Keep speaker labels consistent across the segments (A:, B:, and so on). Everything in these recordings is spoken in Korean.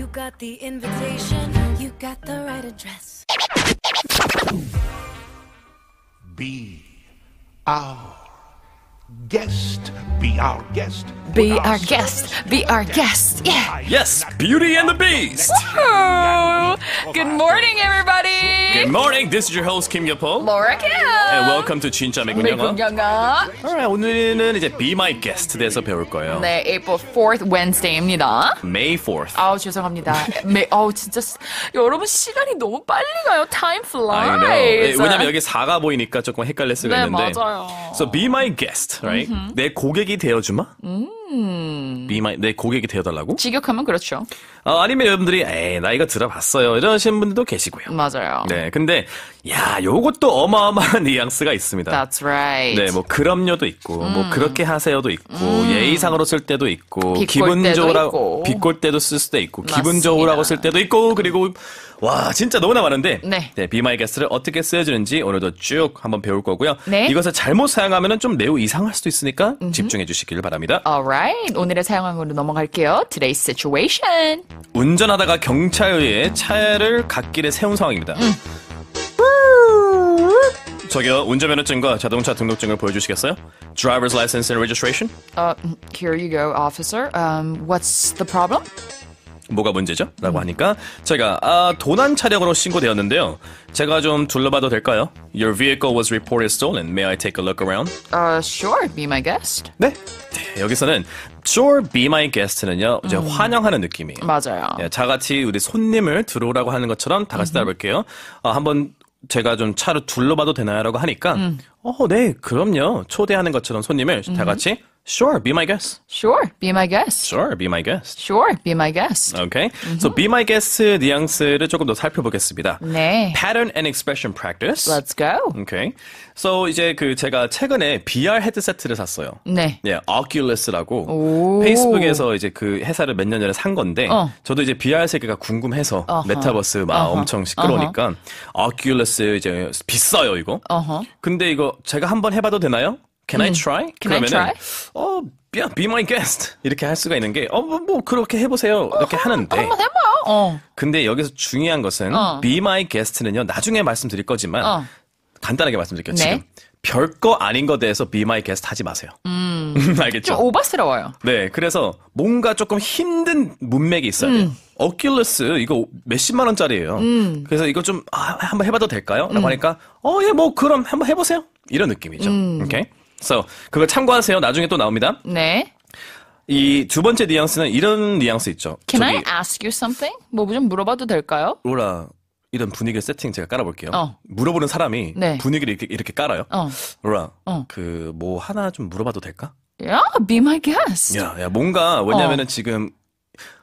A: You got the invitation, you got the right address.
B: Be guest.
A: Be our guest.
B: Be our, our guest. Be our guest. Yeah.
A: Yes, Beauty and the Beast. Woo-hoo.
B: Good morning, everybody. Good morning.
A: This is your host Kim Yopo. Laura Kim. And welcome to 진짜 미국
B: Alright,
A: 오늘은 이제 Be My Guest 대해서 배울 거예요.
B: 네, April 4th Wednesday입니다.
A: May 4th.
B: 아우 죄송합니다. May. 아우 진짜 여러분 시간이 너무 빨리 가요. Time flies. I know. 왜냐면 여기
A: 4가 보이니까 조금 헷갈렸을 수가 네, 있는데. 네 맞아요. So Be My Guest. right? 내 고객이 되어주마?
B: 음. 음.
A: 미마이 내 고객이 되어달라고? 직역하면 그렇죠. 어, 아니면 여러분들이 에이 나 이거 들어봤어요 이러시는 분들도 계시고요. 맞아요. 네, 근데 야 요것도 어마어마한 뉘앙스가 있습니다.
B: That's right. 네,
A: 뭐 그럼요도 있고 뭐 음. 뭐 그렇게 하세요도 있고 음. 예의상으로 쓸 때도 있고 기분 좋으라고 비꼴 때도 쓸 수도 있고 맞습니다. 기분 좋으라고 쓸 때도 있고 그리고 와 진짜 너무나 많은데 네. 네, 비마이 게스트를 어떻게 쓰여주는지 오늘도 쭉 한번 배울 거고요. 네. 이것을 잘못 사용하면 좀 매우 이상할 수도 있으니까 음 집중해 주시길 바랍니다. Alright.
B: Alright, 오늘의 사용한으로 넘어갈게요. Today's situation.
A: 운전하다가 경찰에 의해 차를 갓길에 세운 상황입니다. 음. 저기요, 운전면허증과 자동차 등록증을 보여주시겠어요? Driver's license and registration?
B: Uh, here you go, officer. Um, what's the problem?
A: 뭐가 문제죠? 라고 하니까 제가 아, 도난 차량으로 신고되었는데요. 제가 좀 둘러봐도 될까요? Your vehicle was reported stolen. May I take a look around?
B: Uh, sure. Be my guest. 네.
A: 네, 여기서는 sure be my guest는요. 이제 음. 환영하는 느낌이에요. 맞아요. 예, 자같이 우리 손님을 들어오라고 하는 것처럼 다 같이 음. 따라볼게요. 어, 한번 제가 좀 차를 둘러봐도 되나요? 라고 하니까 음. 어, 네, 그럼요. 초대하는 것처럼 손님을 다 같이 Sure, be my guest. Sure,
B: be my guest.
A: Sure, be my guest.
B: Sure, be my guest.
A: Okay. Mm-hmm. So be my guest 뉘앙스를 조금 더 살펴보겠습니다. 네. Pattern and expression practice. Let's go. Okay. So 이제 그 제가 최근에 VR 헤드셋을 샀어요. 네. 예, Oculus라고
B: 오. 페이스북에서
A: 이제 그 회사를 몇 년 전에 산 건데 어. 저도 이제 VR 세계가 궁금해서 어허. 메타버스 막 어허. 엄청 시끄러우니까 어허. Oculus 이제 비싸요, 이거. 어허. 근데 이거 제가 한번 해 봐도 되나요? Can I 음. try? Can 그러면은 try? 어, yeah, be my guest 이렇게 할 수가 있는 게어뭐 뭐 그렇게 해보세요 이렇게 어, 하는데 한번 해봐. 어. 근데 여기서 중요한 것은 어. be my guest는요 나중에 말씀드릴 거지만 어. 간단하게 말씀드릴게요 네. 지금 별거 아닌 거에 대해서 be my guest 하지 마세요.
B: 음. 알겠죠? 좀 오바스러워요.
A: 네, 그래서 뭔가 조금 힘든 문맥이 있어야 돼요. 어큘러스 음. 이거 몇십만 원짜리예요. 음. 그래서 이거 좀 아, 한번 해봐도 될까요? 라고 음. 하니까 어, 예, 뭐 그럼 한번 해보세요. 이런 느낌이죠. 오케이? So, 그걸 참고하세요. 나중에 또 나옵니다. 네. 이 두 번째 뉘앙스는 이런 뉘앙스 있죠. Can
B: 저기, I ask you something? 뭐 좀 물어봐도 될까요?
A: 로라, 이런 분위기 세팅 제가 깔아볼게요. 어. 물어보는 사람이 네. 분위기를 이렇게, 이렇게 깔아요. 어. 로라, 어. 그뭐 하나 좀 물어봐도 될까?
B: Yeah, be my guest. 야,
A: 야 뭔가 왜냐면은 어. 지금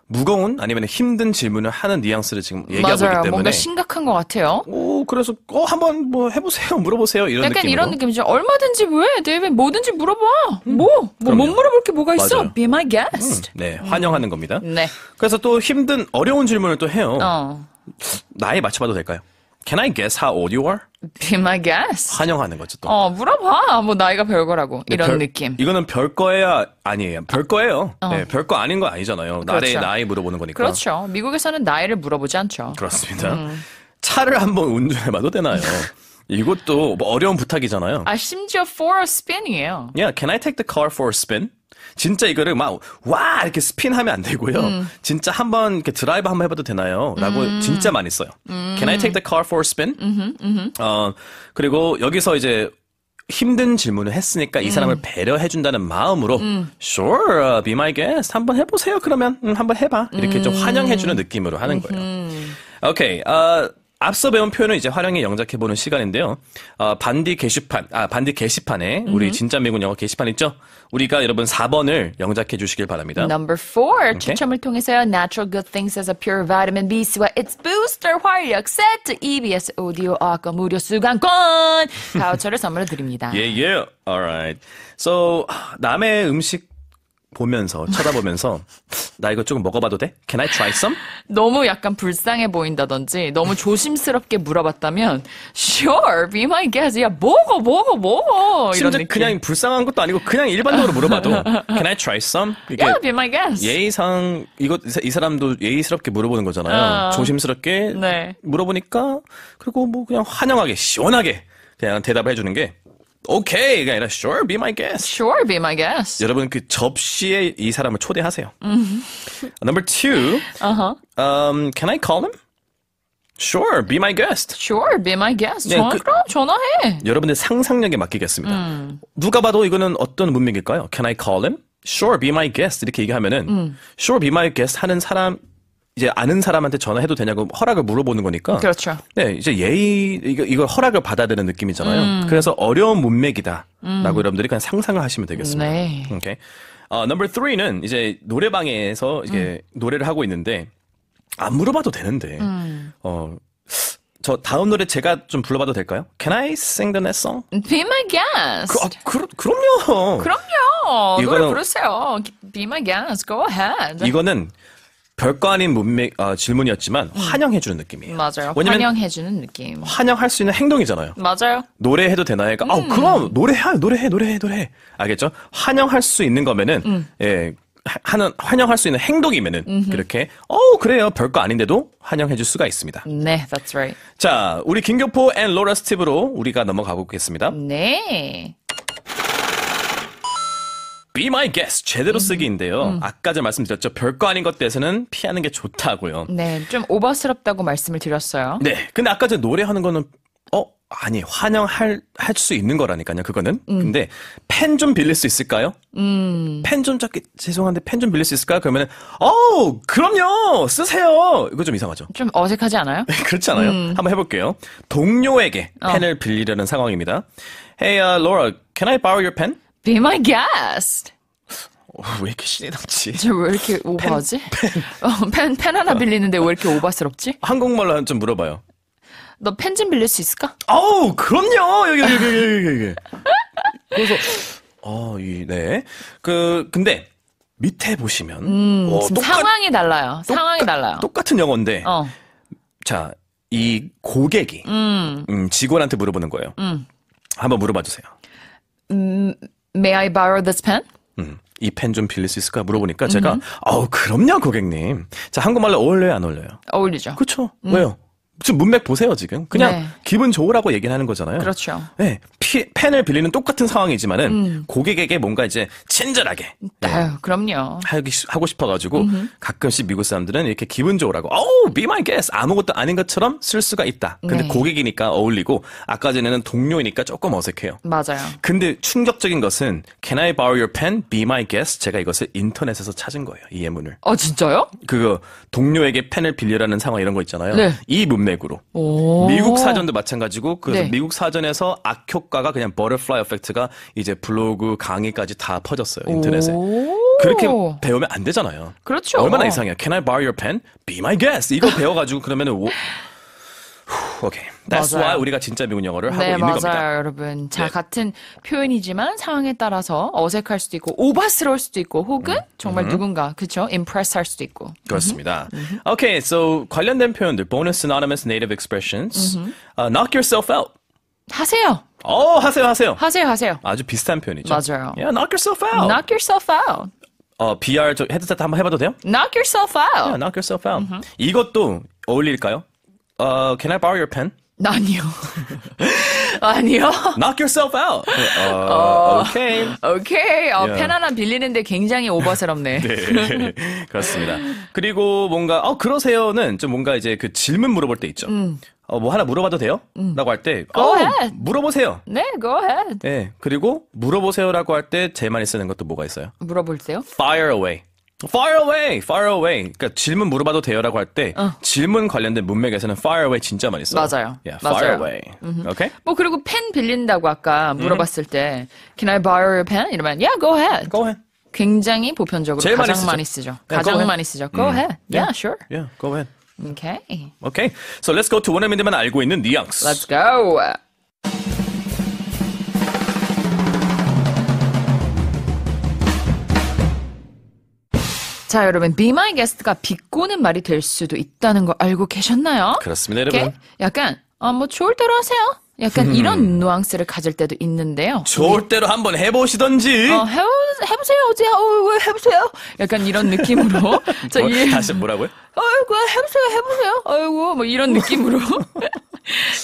A: 무거운 아니면 힘든 질문을 하는 뉘앙스를 지금 얘기하고 맞아요. 있기 때문에 뭔가 심각한 것 같아요. 오 그래서 어 한번 뭐 해보세요 물어보세요 이런 약간 느낌으로. 이런 느낌이죠.
B: 얼마든지 왜 내왜 뭐든지 물어봐. 뭐뭐 음, 뭐 못 물어볼 게 뭐가 있어? 맞아요. Be my guest.
A: 음, 네 환영하는 겁니다. 음. 네. 그래서 또 힘든 어려운 질문을 또 해요. 어. 나이 맞춰봐도 될까요? Can I guess how old you are? Be my guest. 환영하는 거죠 또.
B: 어 물어봐. 뭐 나이가 별거라고 이런 별,
A: 느낌. 이거는 별거야 아니에요. 별거예요. 어. 네, 별거 아닌 거 아니잖아요. 그렇죠. 나의 나이 물어보는 거니까. 그렇죠.
B: 미국에서는 나이를 물어보지 않죠.
A: 그렇습니다. 음. 차를 한번 운전해봐도 되나요? 이것도 뭐 어려운 부탁이잖아요. 아
B: 심지어 for a spin이에요.
A: Yeah, can I take the car for a spin? 진짜 이거를 막 와 이렇게 스핀하면 안 되고요. 음. 진짜 한번 이렇게 드라이브 한번 해봐도 되나요?라고 음. 진짜 많이 써요. 음. Can I take the car for a spin? 음흠, 음흠. 어 그리고 여기서 이제 힘든 질문을 했으니까 이 음. 사람을 배려해준다는 마음으로 음. Sure, uh, be my guest. 한번 해보세요. 그러면 음, 한번 해봐. 이렇게 좀 환영해주는 느낌으로 하는 거예요. 오케이. Okay, 어, 앞서 배운 표현을 이제 활용해 영작해보는 시간인데요. 어, 반디 게시판, 아, 반디 게시판에 우리 음. 진짜 미군 영어 게시판 있죠? 우리가 여러분 4번을 영작해 주시길 바랍니다. Number
B: four. 추첨을 통해서요. Natural Good Things as a Pure Vitamin B2와 It's Booster 활력 세트 EBS 오디오 아까 무료 수강권 바우처를 선물로 드립니다. 예, 예.
A: y e a Alright. So, 남의 음식 보면서, 쳐다보면서 나 이거 조금 먹어봐도 돼? Can I try some?
B: 너무 약간 불쌍해 보인다든지 너무 조심스럽게 물어봤다면 Sure, be my guest. 야 먹어, 먹어, 먹어. 이런 심지어 느낌. 그냥
A: 불쌍한 것도 아니고 그냥 일반적으로 물어봐도 Can I try some? 이게 Yeah, be my guest. 예의상 이거 이 사람도 예의스럽게 물어보는 거잖아요. 어. 조심스럽게 네. 물어보니까 그리고 뭐 그냥 환영하게 시원하게 그냥 대답을 해주는 게 오케이가 아니라 sure be my guest.
B: Sure be my
A: guest. 여러분 그 접시에 이 사람을 초대하세요. Number two. Uh-huh. Um, can I call him? Sure, be my guest.
B: Sure, be my guest. 네, 그, 그럼 전화해.
A: 여러분들 상상력에 맡기겠습니다. 음. 누가 봐도 이거는 어떤 문맥일까요? Can I call him? Sure, be my guest. 이렇게 얘기하면은 음. Sure, be my guest 하는 사람 이제 아는 사람한테 전화해도 되냐고 허락을 물어보는 거니까. 그렇죠. 네, 이제 예의 이거 이걸 허락을 받아야 되는 느낌이잖아요. 음. 그래서 어려운 문맥이다라고 음. 여러분들이 그냥 상상을 하시면 되겠습니다. 네. 오케이. 어, number three는 이제 노래방에서 이게 음. 노래를 하고 있는데 안 물어봐도 되는데 음. 어. 저 다음 노래 제가 좀 불러봐도 될까요? Can I sing the next song?
B: Be my guest. 그, 아,
A: 그, 그럼요.
B: 그럼요. 이거는, 노래 부르세요. Be my guest. Go ahead.
A: 이거는 별거 아닌 문맥 아, 질문이었지만 음. 환영해주는 느낌이에요.
B: 맞아요. 왜냐면 환영해주는 느낌.
A: 환영할 수 있는 행동이잖아요. 맞아요. 노래해도 되나요?가 그러니까, 음. 아 그럼 노래해 노래해 노래해 노래해 알겠죠? 환영할 수 있는 거면은 음. 예 하는 환영할 수 있는 행동이면은 음흠. 그렇게 어우 그래요 별거 아닌데도 환영해줄 수가 있습니다. 네, that's right. 자 우리 김교포 앤 로라 스티브로 우리가 넘어가 보겠습니다.
B: 네.
A: Be My Guest 제대로 음. 쓰기인데요. 음. 아까 전에 말씀드렸죠. 별거 아닌 것들에서는 피하는 게 좋다고요.
B: 네, 좀 오버스럽다고 말씀을 드렸어요.
A: 네. 근데 아까 전에 노래하는 거는 어 아니 환영할 할 수 있는 거라니까요. 그거는. 음. 근데 펜 좀 빌릴 수 있을까요? 음, 펜좀 잡기 죄송한데 펜 좀 빌릴 수 있을까요? 그러면 은 어우 그럼요 쓰세요. 이거 좀 이상하죠. 좀 어색하지 않아요? 그렇지 않아요? 한번 해볼게요. 동료에게 어. 펜을 빌리려는 상황입니다. Hey, uh, Laura, can I borrow your pen? Be my guest. 왜 이렇게 신이 남지? 쟤왜 이렇게 오버하지?
B: 펜, 어, 펜. 어, 펜, 하나 빌리는데 왜 이렇게 오바스럽지? 한국말로 좀 물어봐요. 너 펜 좀 빌릴 수 있을까? 어우,
A: 그럼요! 여기, 여기, 여기, 여기, 여기. 그래서, 어, 이, 네. 그, 근데, 밑에 보시면. 음, 어, 똑같,
B: 상황이 달라요. 상황이 똑같, 달라요.
A: 똑같은 영어인데. 어. 자, 이 고객이, 음. 음, 직원한테 물어보는 거예요. 음. 한번 물어봐 주세요.
B: 음, May I borrow this pen?
A: 음, 이펜 좀 빌릴 수 있을까 물어보니까 제가 음. 아우 그럼요 고객님. 자 한국말로 어울려요 안 어울려요? 어울리죠. 그렇죠. 음. 왜요? 지금 문맥 보세요 지금 그냥 네. 기분 좋으라고 얘기는 하는 거잖아요. 그렇죠. 네, 피, 펜을 빌리는 똑같은 상황이지만은 음. 고객에게 뭔가 이제 친절하게. 네. 아유, 네. 그럼요. 하기 하고 싶어가지고 음흠. 가끔씩 미국 사람들은 이렇게 기분 좋으라고 어우 be my guest 아무것도 아닌 것처럼 쓸 수가 있다. 근데 네. 고객이니까 어울리고 아까 전에는 동료이니까 조금 어색해요. 맞아요. 근데 충격적인 것은 can I borrow your pen? be my guest. 제가 이것을 인터넷에서 찾은 거예요 이 예문을. 어 진짜요? 그거 동료에게 펜을 빌리라는 상황 이런 거 있잖아요. 네. 이 문맥 금액으로. 미국 사전도 마찬가지고 그래서 네. 미국 사전에서 악효과가 그냥 버터플라이 에펙트가 이제 블로그 강의까지 다 퍼졌어요. 인터넷에. 그렇게 배우면 안 되잖아요. 그렇죠. 얼마나 이상해요. Can I borrow your pen? Be my guest. 이거 배워가지고 그러면은 오, 후, 오케이. That's 맞아요. why 우리가 진짜 미국 영어를 하고 네, 있는 맞아요, 겁니다. 여러분. 자, 네.
B: 같은 표현이지만 상황에 따라서 어색할 수도 있고 오바스러울 수도 있고 혹은 정말 누군가 그렇죠? impress 할 수도 있고. 그렇습니다.
A: Okay, so 관련된 표현들 bonus synonymous native expressions. Uh, knock yourself out. 하세요. 어, 하세요, 하세요. 하세요, 하세요. 아주 비슷한 표현이죠.
B: 맞아요. Yeah, knock yourself out. knock yourself out.
A: 어, BR 저 헤드셋 한번 해봐도 돼요?
B: knock yourself out. Yeah,
A: knock yourself out. 이것도 어울릴까요? Uh, can I borrow your pen? 아니요.
B: 아니요. Knock
A: yourself out. 어, 어, okay.
B: Okay. 어, yeah. 펜 하나 빌리는데 굉장히 오버스럽네. 네.
A: 그렇습니다. 그리고 뭔가 어 그러세요는 좀 뭔가 이제 그 질문 물어볼 때 있죠. 음. 어, 뭐 하나 물어봐도 돼요? 음. 라고 할 때, go 어, ahead. 물어보세요.
B: 네, go ahead.
A: 네, 그리고 물어보세요라고 할 때 제일 많이 쓰는 것도 뭐가 있어요?
B: 물어볼세요?
A: fire away. Fire away, fire away. 그러니까 질문 물어봐도 돼요라고 할때 어. 질문 관련된 문맥에서는 fire away 진짜 많이 써요. 맞아요. Yeah, fire 맞아요. away. 음흠. Okay.
B: 뭐 그리고 펜 빌린다고 아까 물어봤을 음. 때 Can I borrow your pen? 이러면 Yeah, go ahead. Go ahead. 굉장히 보편적으로 가장 많이 쓰죠. 많이 쓰죠. Yeah, 가장 많이 쓰죠. Go ahead. Yeah, yeah, sure. Yeah, go ahead. Okay.
A: Okay. So let's go to 원어민들만 알고 있는 뉘앙스. Let's go.
B: 자, 여러분, be my guest가 비꼬는 말이 될 수도 있다는 거 알고 계셨나요?
A: 그렇습니다, 여러분. 이렇게
B: 약간, 어, 뭐, 좋을 대로 하세요. 약간 이런 음. 뉘앙스를 가질 때도 있는데요. 좋을
A: 대로 한번 해보시던지. 어, 해보,
B: 해보세요, 어제. 어, 왜 해보세요? 약간 이런 느낌으로. 뭐, 저 뭐, 이, 다시 뭐라고요? 어이구, 해보세요, 해보세요. 어이구, 뭐 이런 느낌으로.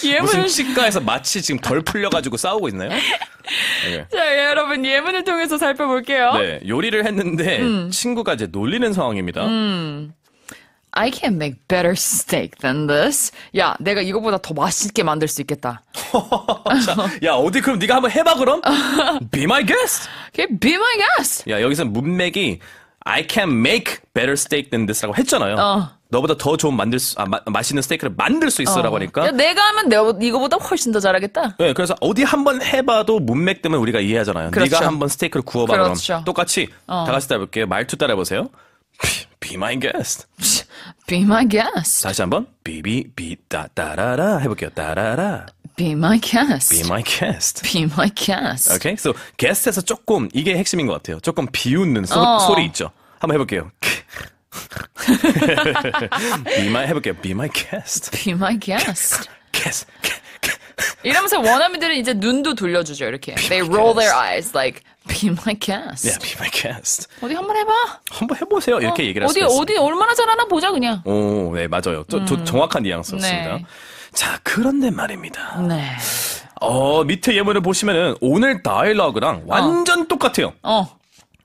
A: 예문을 무 치과에서 마치 지금 덜 풀려가지고 싸우고 있나요? 네.
B: 자 예, 여러분 예문을 통해서 살펴볼게요. 네,
A: 요리를 했는데 음. 친구가 이제 놀리는 상황입니다.
B: 음. I can make better steak than this. 야, 내가 이거보다 더 맛있게 만들 수 있겠다.
A: 자, 야, 어디 그럼 네가 한번 해봐 그럼. Be my guest. Okay, be my guest. 야, 여기서 문맥이 I can make better steak than this라고 했잖아요. 어. 너보다 더 좋은 만들 수, 아, 마, 맛있는 스테이크를 만들 수 있어라고 어. 하니까. 야, 그러니까
B: 내가 하면 내가 이거보다 훨씬 더 잘하겠다.
A: 네, 그래서 어디 한번 해봐도 문맥 때문에 우리가 이해하잖아요. 그렇죠. 네가 한번 스테이크를 구워봐 그렇죠. 그럼 똑같이 어. 다 같이 따라볼게요. 말투 따라해보세요. Be my guest.
B: Be my guest.
A: 다시 한번 비비 비따 따라라 해볼게요. 따라라.
B: Be my guest. Be my
A: guest.
B: Be my guest. Okay,
A: so guest에서 조금 이게 핵심인 것 같아요. 조금 비웃는 소, 어. 소리 있죠. 한번 해볼게요. be my 해볼게요. Be my guest. Be my guest. guest.
B: 이러면서 원어민들은 이제 눈도 돌려주죠 이렇게. Be They roll guest. their eyes like be my guest.
A: Yeah, be my guest. 어디 한번 해봐. 한번 해보세요. 어, 이렇게 어, 얘기를 어디 어디 얼마나 잘하나 보자 그냥. 오, 네 맞아요. 저, 저 음. 정확한 뉘앙스였습니다. 네. 자 그런데 말입니다. 네. 어 밑에 예문을 보시면은 오늘 다이러그랑 어. 완전 똑같아요. 어.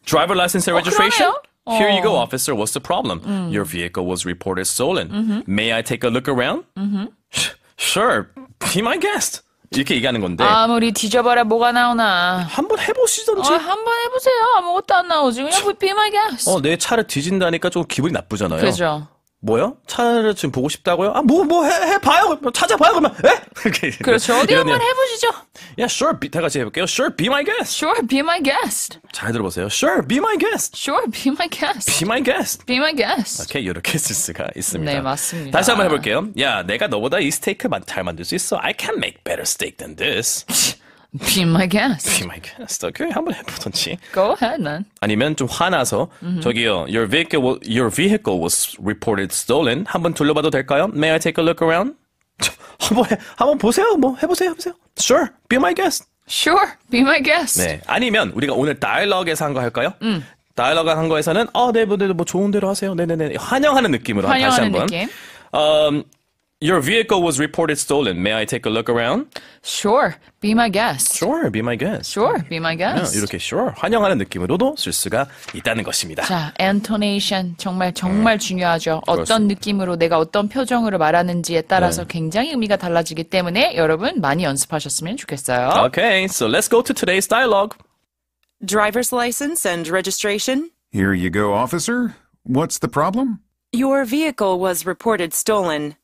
A: Driver license and 어, registration. 어, Here you go, officer. What's the problem? Your vehicle was reported stolen. May I take a look around? Sure. Be my guest. 이렇게 얘기하는 건데
B: 아무리 뒤져봐라 뭐가 나오나 한번 해보시던지 어, 한번 해보세요 아무것도 안 나오지 그냥 be my guest
A: 어, 내 차를 뒤진다니까 좀 기분이 나쁘잖아요 그죠 뭐요? 차를 지금 보고 싶다고요? 아, 뭐, 뭐, 해, 해, 봐요. 찾아봐요. 그러면, 에? 이렇게. 그렇죠. 어디 한번 해보시죠. Yeah, sure. 다 같이 해볼게요. Sure, be my guest. Sure, be my guest. 잘 들어보세요. Sure, be my guest. Sure, be my guest. Be my guest. Be my guest. 오케이, 이렇게 쓸 수가 있습니다. 네, 맞습니다. 다시 한번 해볼게요. 야, 내가 너보다 이 스테이크 잘 만들 수 있어. I can make better steak than this.
B: Be my guest.
A: Be my guest. 오케이 한번 해보던지.
B: Go ahead, man.
A: 아니면 좀 화나서 저기요, your vehicle, your vehicle was reported stolen. 한번 둘러봐도 될까요? May I take a look around? 한번 한번 보세요. 뭐 해보세요, 해보세요. Sure, be my
B: guest. Sure, be my guest. 네.
A: 아니면 우리가 오늘 다이얼로그에서 한 거 할까요? 음. 다이얼로그 한 거에서는 어, 네, 뭐, 네, 뭐 좋은 대로 하세요. 네, 네, 네. 환영하는 느낌으로 환영하는 다시 한번. 느낌. Um, Your vehicle was reported stolen. May I take a look around?
B: Sure. Be my guest. Sure.
A: Be my guest.
B: Sure. Be my guest.
A: 이렇게 sure 환영하는 느낌으로도 쓸 수가 있다는 것입니다. 자,
B: intonation 정말 정말 음. 중요하죠. 어떤 그렇습니다. 느낌으로 내가 어떤 표정으로 말하는지에 따라서 네. 굉장히 의미가 달라지기 때문에 여러분 많이 연습하셨으면 좋겠어요.
A: Okay, so let's go to today's dialogue. Driver's license and
B: registration. Here you go, officer. What's the problem? Your vehicle was reported stolen.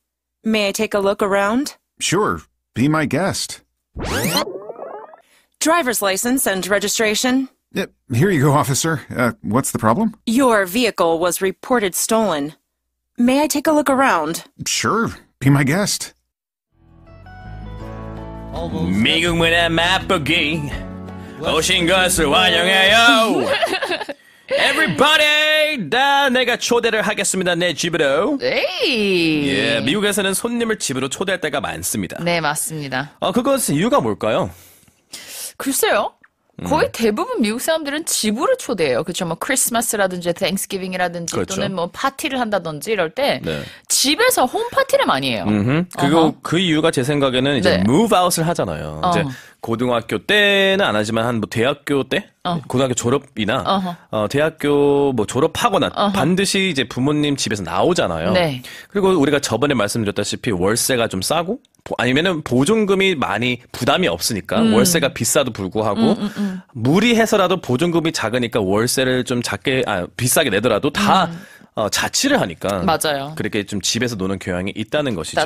B: May I take a look around? Sure. Be my guest. Driver's license and registration. Uh, here you go, officer. Uh, what's the problem? Your vehicle was reported stolen. May I take a look around? Sure. Be my guest.
A: Everybody! 내가 초대를 하겠습니다. 내 집으로.
B: 에이. 예,
A: 미국에서는 손님을 집으로 초대할 때가 많습니다.
B: 네, 맞습니다.
A: 아, 그것은 이유가 뭘까요? 글쎄요. 음. 거의
B: 대부분 미국 사람들은 집으로 초대해요. 그렇죠. 뭐 크리스마스라든지 땡스기빙이라든지 그렇죠. 또는 뭐 파티를 한다든지 이럴 때 네. 집에서 홈 파티를 많이 해요.
A: 음흠. 그거 어허. 그 이유가 제 생각에는 이제 네. move out을 하잖아요. 어. 이제 고등학교 때는 안 하지만 한 뭐 대학교 때 어. 고등학교 졸업이나 어허. 어 대학교 뭐 졸업하거나 어허. 반드시 이제 부모님 집에서 나오잖아요. 네. 그리고 우리가 저번에 말씀드렸다시피 월세가 좀 싸고 아니면은 보증금이 많이 부담이 없으니까 음. 월세가 비싸도 불구하고 음, 음, 음, 무리해서라도 보증금이 작으니까 월세를 좀 작게 아 비싸게 내더라도 다 음. 어, 자취를 하니까 맞아요. 그렇게 좀 집에서 노는 경향이 있다는 것이죠.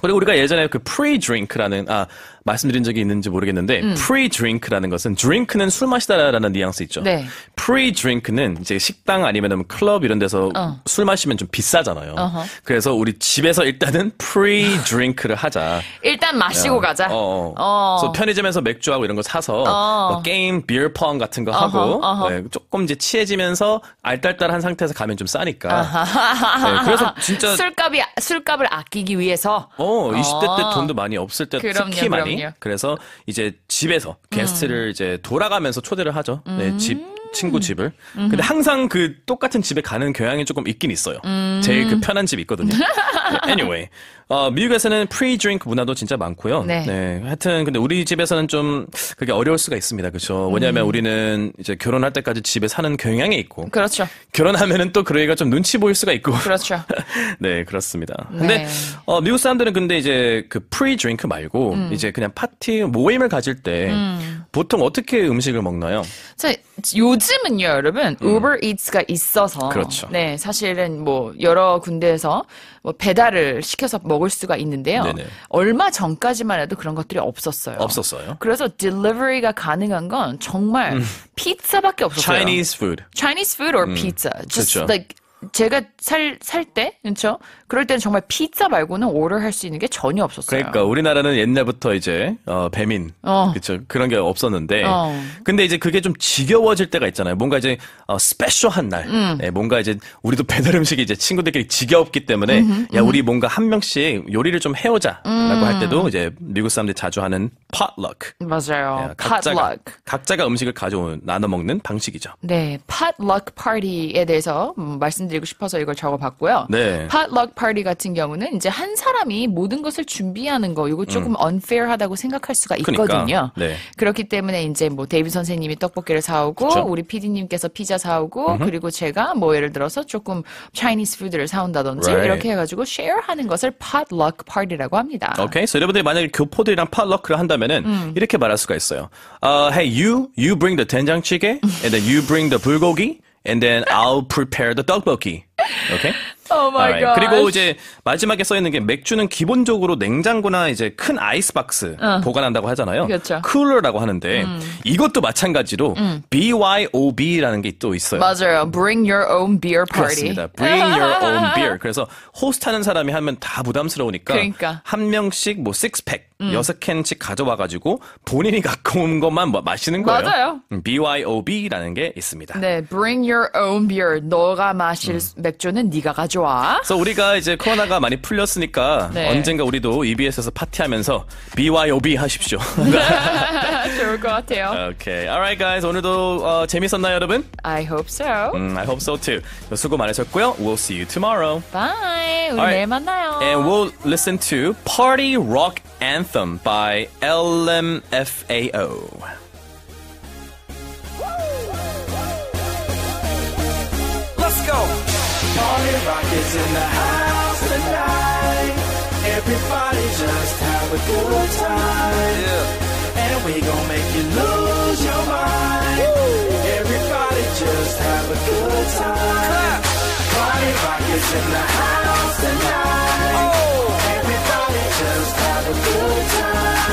A: 그리고 우리가 예전에 그 프리 드링크라는 아 말씀드린 적이 있는지 모르겠는데 음. pre-drink라는 것은 drink는 술 마시다라는 뉘앙스 있죠. 네. pre-drink는 이제 식당 아니면 클럽 이런 데서 어. 술 마시면 좀 비싸잖아요. 어허. 그래서 우리 집에서 일단은 pre-drink를 하자.
B: 일단 마시고 어. 가자. 어. 어. 그래서
A: 편의점에서 맥주하고 이런 거 사서 어. 뭐 게임, 비어펑 같은 거 어허. 하고 어허. 네, 조금 이제 취해지면서 알딸딸한 상태에서 가면 좀 싸니까. 아. 네, 그래서 진짜
B: 술값이 술값을 아끼기 위해서
A: 어 20대 때 돈도 많이 없을 때 그럼요, 특히 그럼요. 많이 그래서 이제 집에서 게스트를 음. 이제 돌아가면서 초대를 하죠. 네, 음. 집 친구 집을. 음. 근데 항상 그 똑같은 집에 가는 경향이 조금 있긴 있어요. 음. 제일 그 편한 집이 있거든요. anyway. 어, 미국에서는 프리드링크 문화도 진짜 많고요. 네. 네. 하여튼 근데 우리 집에서는 좀 그게 어려울 수가 있습니다. 그렇죠. 왜냐하면 음. 우리는 이제 결혼할 때까지 집에 사는 경향이 있고. 그렇죠. 결혼하면은 또 그러기가 좀 눈치 보일 수가 있고. 그렇죠. 네, 그렇습니다. 네. 근데 어, 미국 사람들은 근데 이제 그 프리드링크 말고 음. 이제 그냥 파티 모임을 가질 때 음. 보통 어떻게 음식을 먹나요?
B: 자, 요 요즘은요, 여러분, 음. Uber Eats가 있어서 그렇죠. 네, 사실은 뭐 여러 군데에서 뭐 배달을 시켜서 먹을 수가 있는데요. 네네. 얼마 전까지만 해도 그런 것들이 없었어요. 없었어요. 그래서 delivery가 가능한 건 정말 음. 피자밖에 없었어요. Chinese food. Chinese food or 음. pizza. Just 그렇죠. like 제가 살, 살 때, 그렇죠? 그럴 때는 정말 피자 말고는 오를 할 수 있는 게 전혀
A: 없었어요. 그러니까 우리나라는 옛날부터 이제 어, 배민, 어. 그죠 그런 게 없었는데, 어. 근데 이제 그게 좀 지겨워질 때가 있잖아요. 뭔가 이제 어, 스페셜한 날, 음. 예, 뭔가 이제 우리도 배달 음식이 이제 친구들끼리 지겨웠기 때문에, 음흠, 야 우리 뭔가 한 명씩 요리를 좀 해오자라고 음. 할 때도 이제 미국 사람들이 자주 하는 potluck.
B: 맞아요. 예, 각자가, potluck.
A: 각자가 음식을 가져오는 나눠 먹는 방식이죠.
B: 네, potluck party에 대해서 음, 말씀드리. 말씀드리고 싶어서 이걸 적어봤고요.
A: 네. 팟럭
B: 파티 같은 경우는 이제 한 사람이 모든 것을 준비하는 거 이거 조금 음. unfair하다고 생각할 수가 그러니까. 있거든요. 그러니까. 네. 그렇기 때문에 이제 뭐 데이비 선생님이 떡볶이를 사오고 그쵸? 우리 PD님께서 피자 사오고 음흠. 그리고 제가 뭐 예를 들어서 조금 차이니스 푸드를 사온다든지 right. 이렇게 해가지고 쉐어하는 것을 팟럭 파티라고 합니다.
A: 오케이, okay. so 여러분들 만약에 교포들이랑 팟럭을 한다면은 음. 이렇게 말할 수가 있어요. Uh, hey you, you bring the 된장찌개, and then you bring the 불고기. and then I'll prepare the tteokbokki. Okay?
B: Oh my god. 그리고 이제
A: 마지막에 써 있는 게 맥주는 기본적으로 냉장고나 이제 큰 아이스박스 어. 보관한다고 하잖아요. 그렇죠. 쿨러라고 하는데 음. 이것도 마찬가지로 음. BYOB라는 게 또 있어요.
B: 맞아요. Bring your own beer party. 그렇습니다. Bring your own beer.
A: 그래서 호스트하는 사람이 하면 다 부담스러우니까 그러니까. 한 명씩 뭐6팩 음. 여섯 캔씩 가져와가지고 본인이 갖고 온 것만 뭐 마시는 거예요. 맞아요. 음, BYOB라는 게 있습니다.
B: 네, bring your own beer. 너가 마실 음. 맥주는 네가 가져와. 그래서
A: 우리가 이제 코로나가 많이 풀렸으니까 네. 언젠가 우리도 EBS에서 파티하면서 BYOB 하십시오.
B: 네, 좋을 것 같아요.
A: Okay, alright guys. 오늘도 어, 재밌었나요, 여러분? I hope so. 음, I hope so too. 수고 많으셨고요. We'll see you tomorrow.
B: Bye. 우리 right. 내일 만나요.
A: And we'll listen to Party Rock Anthem by LMFAO. Let's go! Party rock is in the house tonight. Everybody just have a good time. Yeah. And we make you lose your mind. Woo. Everybody just have a good time. Clap. Party rock is in the house tonight have a good time.